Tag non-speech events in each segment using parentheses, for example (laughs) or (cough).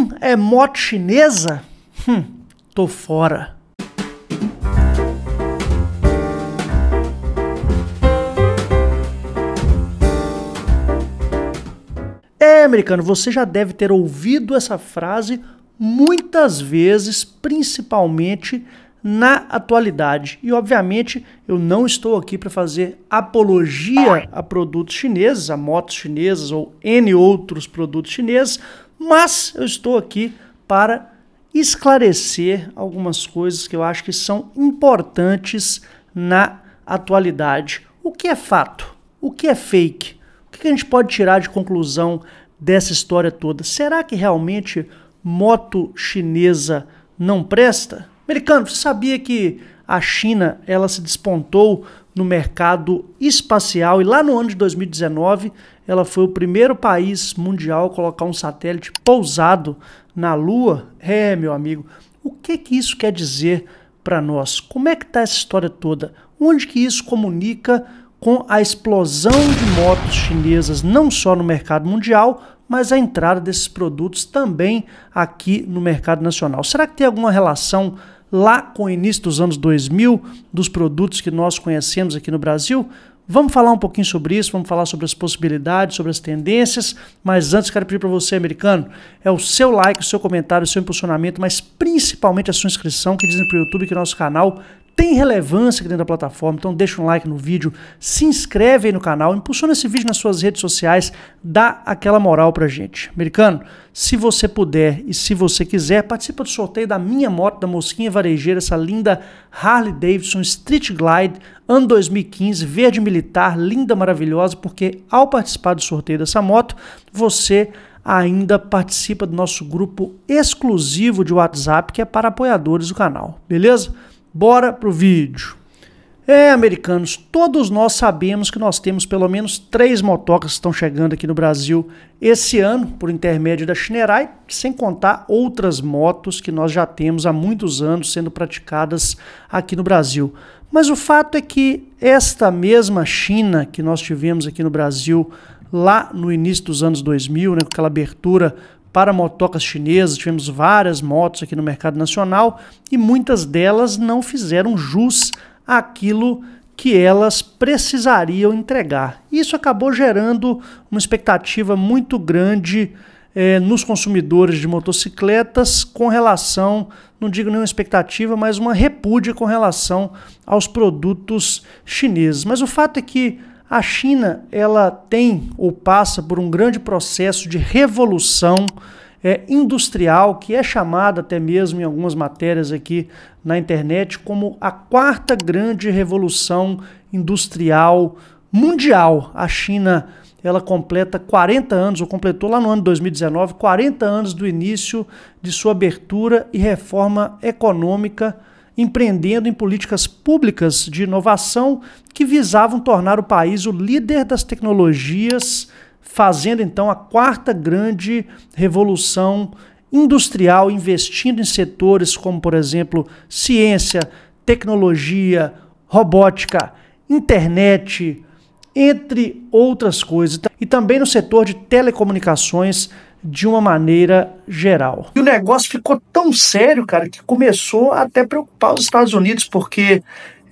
Hum, é moto chinesa? Hum, tô fora. É, americano, você já deve ter ouvido essa frase muitas vezes, principalmente na atualidade. E obviamente eu não estou aqui para fazer apologia a produtos chineses, a motos chinesas ou N outros produtos chineses, mas eu estou aqui para esclarecer algumas coisas que eu acho que são importantes na atualidade. O que é fato? O que é fake? O que a gente pode tirar de conclusão dessa história toda? Será que realmente moto chinesa não presta? Americano, você sabia que a China ela se despontou no mercado espacial e lá no ano de 2019 ela foi o primeiro país mundial a colocar um satélite pousado na Lua. É, meu amigo, o que que isso quer dizer para nós? Como é que está essa história toda? Onde que isso comunica com a explosão de motos chinesas, não só no mercado mundial, mas a entrada desses produtos também aqui no mercado nacional? Será que tem alguma relação lá com o início dos anos 2000, dos produtos que nós conhecemos aqui no Brasil? Vamos falar um pouquinho sobre isso, vamos falar sobre as possibilidades, sobre as tendências, mas antes quero pedir para você, americano, é o seu like, o seu comentário, o seu impulsionamento, mas principalmente a sua inscrição que dizem para o YouTube que é nosso canal tem relevância aqui dentro da plataforma, então deixa um like no vídeo, se inscreve aí no canal, impulsiona esse vídeo nas suas redes sociais, dá aquela moral pra gente. Americano, se você puder e se você quiser, participa do sorteio da minha moto, da Mosquinha Varejeira, essa linda Harley Davidson Street Glide, ano 2015, verde militar, linda, maravilhosa, porque ao participar do sorteio dessa moto, você ainda participa do nosso grupo exclusivo de WhatsApp, que é para apoiadores do canal, beleza? Bora pro vídeo. É, americanos, todos nós sabemos que nós temos pelo menos três motocas que estão chegando aqui no Brasil esse ano, por intermédio da Shinerai, sem contar outras motos que nós já temos há muitos anos sendo praticadas aqui no Brasil. Mas o fato é que esta mesma China que nós tivemos aqui no Brasil lá no início dos anos 2000, né, com aquela abertura para motocas chinesas, tivemos várias motos aqui no mercado nacional e muitas delas não fizeram jus àquilo que elas precisariam entregar. Isso acabou gerando uma expectativa muito grande eh, nos consumidores de motocicletas com relação, não digo nenhuma expectativa, mas uma repúdia com relação aos produtos chineses. Mas o fato é que a China ela tem ou passa por um grande processo de revolução é, industrial, que é chamada até mesmo em algumas matérias aqui na internet como a quarta grande revolução industrial mundial. A China ela completa 40 anos, ou completou lá no ano de 2019, 40 anos do início de sua abertura e reforma econômica empreendendo em políticas públicas de inovação que visavam tornar o país o líder das tecnologias, fazendo então a quarta grande revolução industrial, investindo em setores como, por exemplo, ciência, tecnologia, robótica, internet, entre outras coisas. E também no setor de telecomunicações, de uma maneira geral. E o negócio ficou tão sério, cara, que começou a até preocupar os Estados Unidos, porque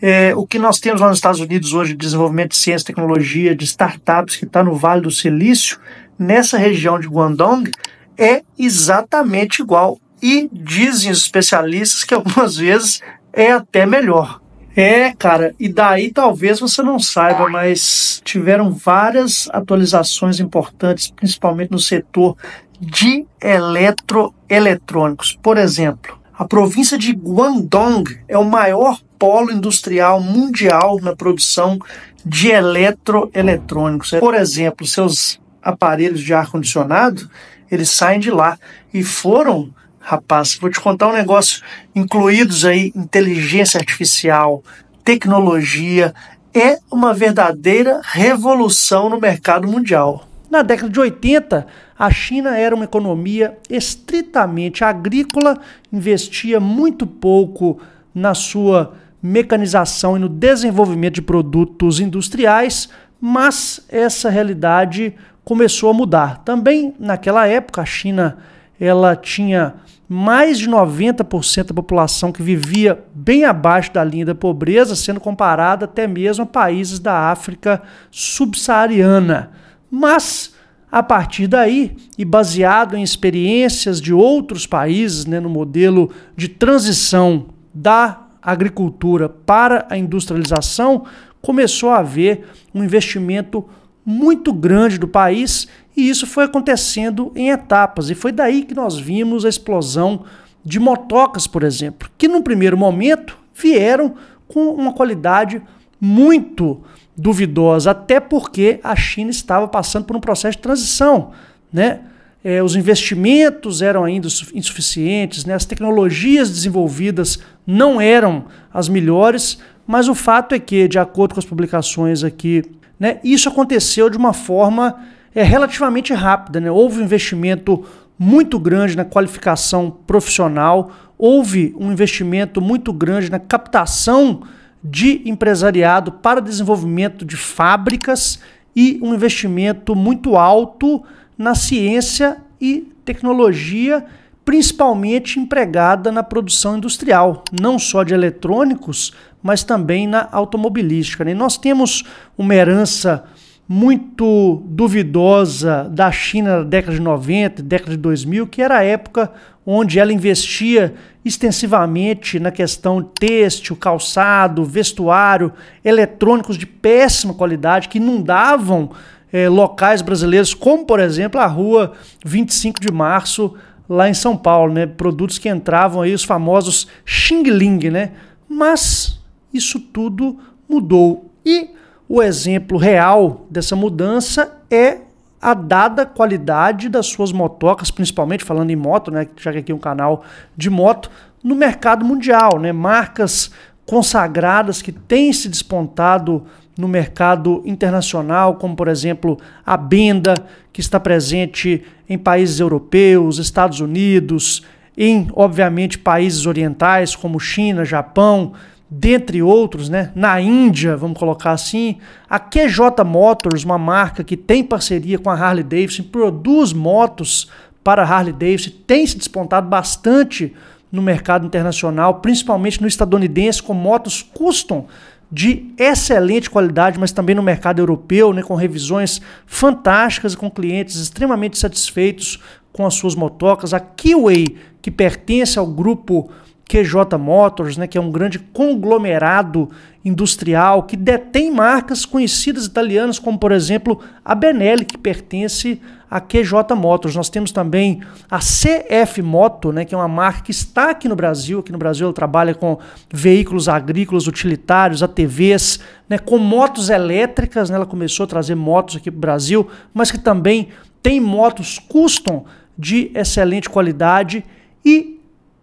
é, o que nós temos lá nos Estados Unidos hoje desenvolvimento de ciência e tecnologia, de startups que está no Vale do Silício, nessa região de Guangdong, é exatamente igual. E dizem os especialistas que algumas vezes é até melhor. É, cara, e daí talvez você não saiba, mas tiveram várias atualizações importantes, principalmente no setor de eletroeletrônicos. Por exemplo, a província de Guangdong é o maior polo industrial mundial na produção de eletroeletrônicos. Por exemplo, seus aparelhos de ar-condicionado, eles saem de lá e foram rapaz, vou te contar um negócio, incluídos aí inteligência artificial, tecnologia, é uma verdadeira revolução no mercado mundial. Na década de 80, a China era uma economia estritamente agrícola, investia muito pouco na sua mecanização e no desenvolvimento de produtos industriais, mas essa realidade começou a mudar. Também naquela época a China ela tinha mais de 90% da população que vivia bem abaixo da linha da pobreza, sendo comparada até mesmo a países da África subsaariana. Mas, a partir daí, e baseado em experiências de outros países, né, no modelo de transição da agricultura para a industrialização, começou a haver um investimento muito grande do país e isso foi acontecendo em etapas. E foi daí que nós vimos a explosão de motocas, por exemplo, que num primeiro momento vieram com uma qualidade muito duvidosa, até porque a China estava passando por um processo de transição, né? É, os investimentos eram ainda insuficientes, né? as tecnologias desenvolvidas não eram as melhores, mas o fato é que, de acordo com as publicações aqui, né, isso aconteceu de uma forma é relativamente rápida. Né? Houve um investimento muito grande na qualificação profissional, houve um investimento muito grande na captação de empresariado para desenvolvimento de fábricas e um investimento muito alto na ciência e tecnologia, principalmente empregada na produção industrial, não só de eletrônicos, mas também na automobilística. Né? E nós temos uma herança muito duvidosa da China na década de 90, década de 2000, que era a época onde ela investia extensivamente na questão têxtil, calçado, vestuário, eletrônicos de péssima qualidade que inundavam eh, locais brasileiros, como por exemplo a rua 25 de março lá em São Paulo, né? Produtos que entravam aí os famosos xing ling, né? Mas isso tudo mudou e o exemplo real dessa mudança é a dada qualidade das suas motocas, principalmente falando em moto, né, já que aqui é um canal de moto, no mercado mundial, né? Marcas consagradas que têm se despontado no mercado internacional, como por exemplo a Benda, que está presente em países europeus, Estados Unidos, em obviamente países orientais como China, Japão, dentre outros, né? na Índia, vamos colocar assim, a QJ Motors, uma marca que tem parceria com a Harley Davidson, produz motos para a Harley Davidson, tem se despontado bastante no mercado internacional, principalmente no estadunidense, com motos custom de excelente qualidade, mas também no mercado europeu, né, com revisões fantásticas, e com clientes extremamente satisfeitos com as suas motocas. A Kiway, que pertence ao grupo QJ Motors, né, que é um grande conglomerado industrial que detém marcas conhecidas italianas, como por exemplo a Benelli, que pertence à QJ Motors. Nós temos também a CF Moto, né, que é uma marca que está aqui no Brasil. Aqui no Brasil ela trabalha com veículos agrícolas, utilitários, ATVs, né, com motos elétricas. Né, ela começou a trazer motos aqui para o Brasil, mas que também tem motos custom de excelente qualidade e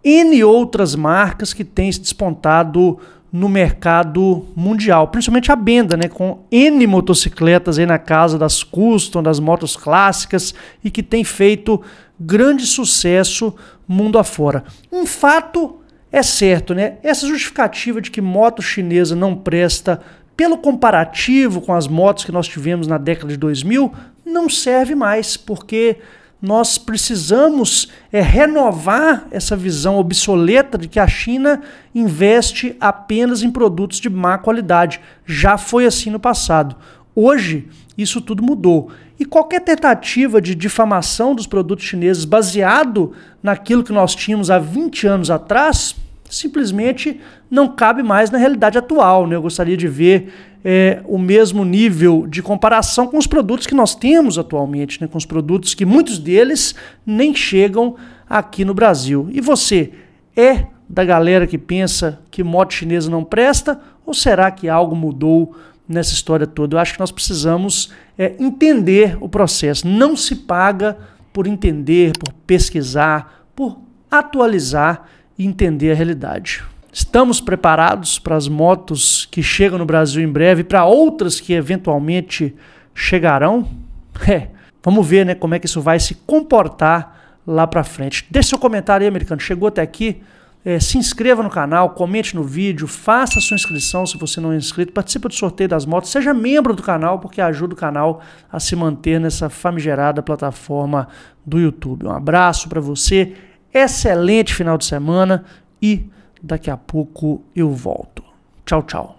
N outras marcas que têm se despontado no mercado mundial, principalmente a Benda, né, com N motocicletas aí na casa das custom, das motos clássicas e que tem feito grande sucesso mundo afora. Um fato é certo, né? Essa justificativa de que moto chinesa não presta pelo comparativo com as motos que nós tivemos na década de 2000 não serve mais, porque nós precisamos é, renovar essa visão obsoleta de que a China investe apenas em produtos de má qualidade. Já foi assim no passado. Hoje, isso tudo mudou. E qualquer tentativa de difamação dos produtos chineses baseado naquilo que nós tínhamos há 20 anos atrás simplesmente não cabe mais na realidade atual. Né? Eu gostaria de ver é, o mesmo nível de comparação com os produtos que nós temos atualmente, né? com os produtos que muitos deles nem chegam aqui no Brasil. E você é da galera que pensa que moto chinesa não presta ou será que algo mudou nessa história toda? Eu acho que nós precisamos é, entender o processo. Não se paga por entender, por pesquisar, por atualizar e entender a realidade. Estamos preparados para as motos que chegam no Brasil em breve e para outras que eventualmente chegarão? (laughs) É, vamos ver né, como é que isso vai se comportar lá para frente. Deixe seu comentário aí, americano. Chegou até aqui? É, se inscreva no canal, comente no vídeo, faça sua inscrição se você não é inscrito, participe do sorteio das motos, seja membro do canal, porque ajuda o canal a se manter nessa famigerada plataforma do YouTube. Um abraço para você excelente final de semana e daqui a pouco eu volto. Tchau, tchau.